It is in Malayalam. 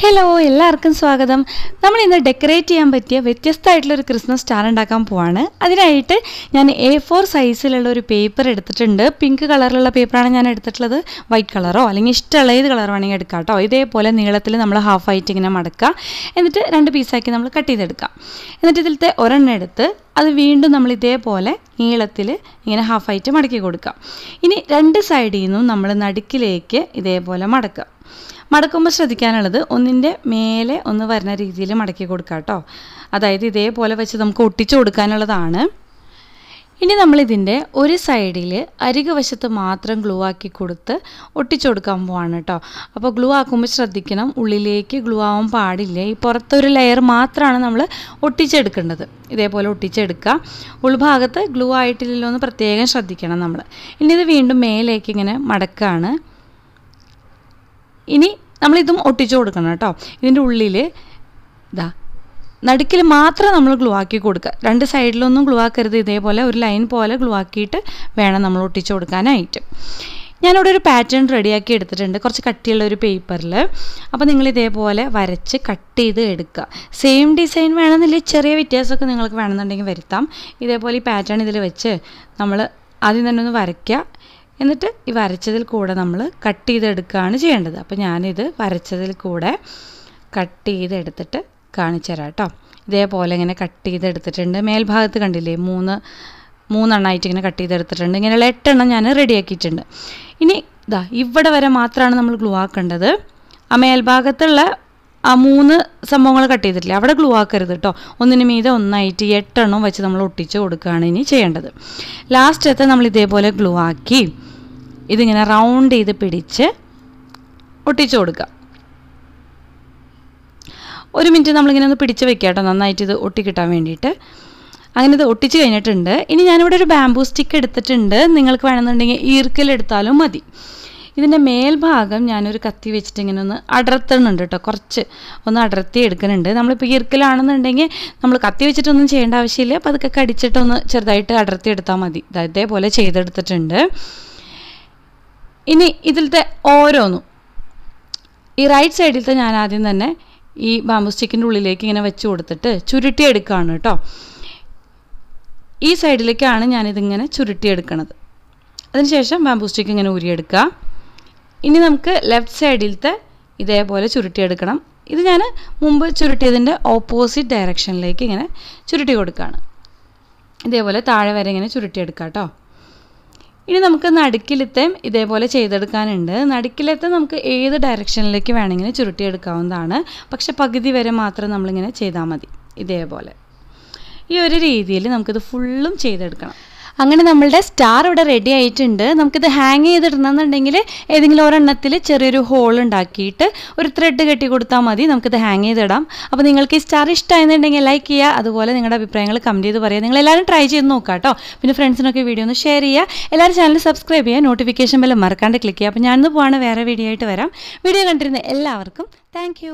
ഹലോ എല്ലാവർക്കും സ്വാഗതം നമ്മൾ ഇന്ന് ഡെക്കറേറ്റ് ചെയ്യാൻ പറ്റിയ വ്യത്യസ്തമായിട്ടുള്ളൊരു ക്രിസ്മസ് സ്റ്റാർ ഉണ്ടാക്കാൻ പോവാണ് അതിനായിട്ട് ഞാൻ എ ഫോർ സൈസിലുള്ള ഒരു പേപ്പർ എടുത്തിട്ടുണ്ട് പിങ്ക് കളറിലുള്ള പേപ്പറാണ് ഞാൻ എടുത്തിട്ടുള്ളത് വൈറ്റ് കളറോ അല്ലെങ്കിൽ ഇഷ്ടമുള്ള ഏത് കളർ വേണമെങ്കിൽ എടുക്കാം കേട്ടോ ഇതേപോലെ നീളത്തിൽ നമ്മൾ ഹാഫ് ആയിട്ട് ഇങ്ങനെ മടക്കുക എന്നിട്ട് രണ്ട് പീസാക്കി നമ്മൾ കട്ട് ചെയ്തെടുക്കാം എന്നിട്ട് ഇതിലത്തെ ഒരെണ്ണം എടുത്ത് അത് വീണ്ടും നമ്മൾ ഇതേപോലെ നീളത്തിൽ ഇങ്ങനെ ഹാഫ് ആയിട്ട് മടക്കി കൊടുക്കാം ഇനി രണ്ട് സൈഡിൽ നിന്നും നമ്മൾ നടുക്കിലേക്ക് ഇതേപോലെ മടക്കുക മടക്കുമ്പോൾ ശ്രദ്ധിക്കാനുള്ളത് ഒന്നിൻ്റെ മേലെ ഒന്ന് വരുന്ന രീതിയിൽ മടക്കി കൊടുക്കുക കേട്ടോ അതായത് ഇതേപോലെ വെച്ച് നമുക്ക് ഒട്ടിച്ചു കൊടുക്കാനുള്ളതാണ് ഇനി നമ്മളിതിൻ്റെ ഒരു സൈഡിൽ അരികു വശത്ത് മാത്രം ഗ്ലൂ ആക്കി കൊടുത്ത് ഒട്ടിച്ചു കൊടുക്കാൻ പോവാണ് കേട്ടോ അപ്പോൾ ഗ്ലൂ ആക്കുമ്പോൾ ശ്രദ്ധിക്കണം ഉള്ളിലേക്ക് ഗ്ലൂ ആവാൻ പാടില്ല ഈ പുറത്തൊരു ലെയർ മാത്രമാണ് നമ്മൾ ഒട്ടിച്ചെടുക്കേണ്ടത് ഇതേപോലെ ഒട്ടിച്ചെടുക്കുക ഉൾഭാഗത്ത് ഗ്ലൂ ആയിട്ടില്ലല്ലോ എന്ന് പ്രത്യേകം ശ്രദ്ധിക്കണം നമ്മൾ ഇനി ഇത് വീണ്ടും മേലേക്ക് ഇങ്ങനെ മടക്കാണ് ഇനി നമ്മളിതും ഒട്ടിച്ചു കൊടുക്കണം കേട്ടോ ഇതിൻ്റെ ഉള്ളിൽ ഇതാ നടുക്കിൽ മാത്രം നമ്മൾ ഗ്ലൂ ആക്കി കൊടുക്കുക രണ്ട് സൈഡിലൊന്നും ഗ്ലൂ ആക്കരുത് ഇതേപോലെ ഒരു ലൈൻ പോലെ ഗ്ലൂ ആക്കിയിട്ട് വേണം നമ്മൾ ഒട്ടിച്ചു കൊടുക്കാനായിട്ട് ഞാനിവിടെ ഒരു പാറ്റേൺ റെഡിയാക്കി എടുത്തിട്ടുണ്ട് കുറച്ച് കട്ടിയുള്ള ഒരു പേപ്പറിൽ അപ്പോൾ നിങ്ങൾ ഇതേപോലെ വരച്ച് കട്ട് ചെയ്ത് എടുക്കുക സെയിം ഡിസൈൻ വേണമെന്നില്ല ചെറിയ വ്യത്യാസമൊക്കെ നിങ്ങൾക്ക് വേണമെന്നുണ്ടെങ്കിൽ വരുത്താം ഇതേപോലെ ഈ പാറ്റേൺ ഇതിൽ വെച്ച് നമ്മൾ ആദ്യം തന്നെ ഒന്ന് വരയ്ക്കുക എന്നിട്ട് ഈ വരച്ചതിൽ കൂടെ നമ്മൾ കട്ട് ചെയ്തെടുക്കുകയാണ് ചെയ്യേണ്ടത് അപ്പോൾ ഞാനിത് വരച്ചതിൽ കൂടെ കട്ട് ചെയ്തെടുത്തിട്ട് കാണിച്ചു തരാം കേട്ടോ ഇതേപോലെ ഇങ്ങനെ കട്ട് ചെയ്തെടുത്തിട്ടുണ്ട് മേൽഭാഗത്ത് കണ്ടില്ലേ മൂന്ന് മൂന്നെണ്ണമായിട്ട് ഇങ്ങനെ കട്ട് ചെയ്തെടുത്തിട്ടുണ്ട് ഇങ്ങനെയുള്ള എട്ടെണ്ണം ഞാൻ റെഡിയാക്കിയിട്ടുണ്ട് ഇനി ഇതാ ഇവിടെ വരെ മാത്രമാണ് നമ്മൾ ഗ്ലൂ ആക്കേണ്ടത് ആ മേൽഭാഗത്തുള്ള ആ മൂന്ന് സംഭവങ്ങൾ കട്ട് ചെയ്തിട്ടില്ലേ അവിടെ ഗ്ലൂ ആക്കരുത് കേട്ടോ ഒന്നിന് മീതെ ഒന്നായിട്ട് എട്ടെണ്ണം വെച്ച് നമ്മൾ ഒട്ടിച്ച് കൊടുക്കുകയാണ് ഇനി ചെയ്യേണ്ടത് ലാസ്റ്റത്തെ നമ്മൾ ഇതേപോലെ ഗ്ലൂ ആക്കി ഇതിങ്ങനെ റൗണ്ട് ചെയ്ത് പിടിച്ച് ഒട്ടിച്ചു കൊടുക്കുക ഒരു മിനിറ്റ് നമ്മളിങ്ങനെ ഒന്ന് പിടിച്ച് വെക്കുക കേട്ടോ നന്നായിട്ട് ഇത് ഒട്ടിക്കിട്ടാൻ വേണ്ടിയിട്ട് അങ്ങനെ ഇത് ഒട്ടിച്ച് കഴിഞ്ഞിട്ടുണ്ട് ഇനി ഞാനിവിടെ ഒരു ബാംബൂ സ്റ്റിക്ക് എടുത്തിട്ടുണ്ട് നിങ്ങൾക്ക് വേണമെന്നുണ്ടെങ്കിൽ ഈർക്കലെടുത്താലും മതി ഇതിൻ്റെ മേൽഭാഗം ഞാനൊരു കത്തി വെച്ചിട്ട് ഇങ്ങനെ ഒന്ന് അടർത്തണുണ്ട് കേട്ടോ കുറച്ച് ഒന്ന് അടർത്തി എടുക്കുന്നുണ്ട് നമ്മളിപ്പോൾ ഈർക്കലാണെന്നുണ്ടെങ്കിൽ നമ്മൾ കത്തി വെച്ചിട്ടൊന്നും ചെയ്യേണ്ട ആവശ്യമില്ല അപ്പോൾ അതൊക്കെ കടിച്ചിട്ടൊന്ന് ചെറുതായിട്ട് അടർത്തി എടുത്താൽ മതി ഇതേപോലെ ചെയ്തെടുത്തിട്ടുണ്ട് ഇനി ഇതിലത്തെ ഓരോന്നും ഈ റൈറ്റ് സൈഡിലത്തെ ഞാൻ ആദ്യം തന്നെ ഈ ബാമ്പു സ്റ്റിക്കിൻ്റെ ഉള്ളിലേക്ക് ഇങ്ങനെ വെച്ച് കൊടുത്തിട്ട് ചുരുട്ടിയെടുക്കുകയാണ് കേട്ടോ ഈ സൈഡിലേക്കാണ് ഞാനിതിങ്ങനെ ചുരുട്ടിയെടുക്കണത് അതിനുശേഷം ബാമ്പു സ്റ്റിക്ക് ഇങ്ങനെ ഊരിയെടുക്കുക ഇനി നമുക്ക് ലെഫ്റ്റ് സൈഡിലത്തെ ഇതേപോലെ ചുരുട്ടിയെടുക്കണം ഇത് ഞാൻ മുമ്പ് ചുരുട്ടിയതിൻ്റെ ഓപ്പോസിറ്റ് ഡയറക്ഷനിലേക്ക് ഇങ്ങനെ ചുരുട്ടി കൊടുക്കുകയാണ് ഇതേപോലെ താഴെ വരെ ഇങ്ങനെ ചുരുട്ടിയെടുക്കാം കേട്ടോ ഇനി നമുക്ക് നടുക്കിലത്തെ ഇതേപോലെ ചെയ്തെടുക്കാനുണ്ട് നടുക്കിലത്തെ നമുക്ക് ഏത് ഡയറക്ഷനിലേക്ക് വേണമെങ്കിലും ചുരുട്ടിയെടുക്കാവുന്നതാണ് പക്ഷെ പകുതി വരെ മാത്രം നമ്മളിങ്ങനെ ചെയ്താൽ മതി ഇതേപോലെ ഈ ഒരു രീതിയിൽ നമുക്കിത് ഫുള്ളും ചെയ്തെടുക്കണം അങ്ങനെ നമ്മളുടെ സ്റ്റാർ ഇവിടെ റെഡി ആയിട്ടുണ്ട് നമുക്കിത് ഹാങ് ചെയ്തിടണമെന്നുണ്ടെങ്കിൽ ഏതെങ്കിലും ഒരെണ്ണത്തിൽ ചെറിയൊരു ഹോൾ ഉണ്ടാക്കിയിട്ട് ഒരു ത്രെഡ് കെട്ടി കൊടുത്താൽ മതി നമുക്കിത് ഹാങ് ചെയ്തിടാം അപ്പോൾ നിങ്ങൾക്ക് ഈ സ്റ്റാർ ഇഷ്ടമായിരുന്നുണ്ടെങ്കിൽ ലൈക്ക് ചെയ്യുക അതുപോലെ നിങ്ങളുടെ അഭിപ്രായങ്ങൾ കമൻറ്റ് ചെയ്ത് പറയുക നിങ്ങൾ എല്ലാവരും ട്രൈ ചെയ്ത് നോക്കുക കേട്ടോ പിന്നെ ഫ്രണ്ട്സിനൊക്കെ വീഡിയോ ഒന്ന് ഷെയർ ചെയ്യുക എല്ലാവരും ചാനൽ സബ്സ്ക്രൈബ് ചെയ്യുക നോട്ടിഫിക്കേഷൻ ബെല്ലും മറക്കാണ്ട് ക്ലിക്ക് ചെയ്യുക അപ്പോൾ ഞാനിന്ന് പോവാണ് വേറെ വീഡിയോ ആയിട്ട് വരാം വീഡിയോ കണ്ടിരുന്ന എല്ലാവർക്കും താങ്ക്